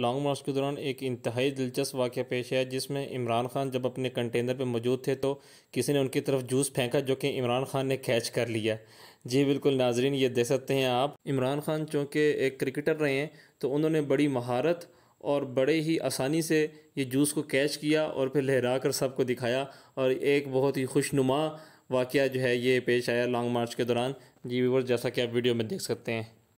long मार्च के दौरान एक इंतहाई दिलचस्प वाक़ पेश आया जिसमें इमरान खान जब अपने कंटेनर पर मौजूद थे तो किसी ने उनकी तरफ जूस फेंका जो कि इमरान खान ने कैच कर लिया जी बिल्कुल नाजरीन ये देख सकते हैं आप इमरान खान चूँकि एक क्रिकेटर रहे हैं तो उन्होंने बड़ी महारत और बड़े ही आसानी से ये जूस को कैच किया और फिर लहरा कर सबको दिखाया और एक बहुत ही खुशनुमा वाक़ जो है ये पेश आया लॉन्ग मार्च के दौरान जी वीवर जैसा कि आप वीडियो में देख सकते हैं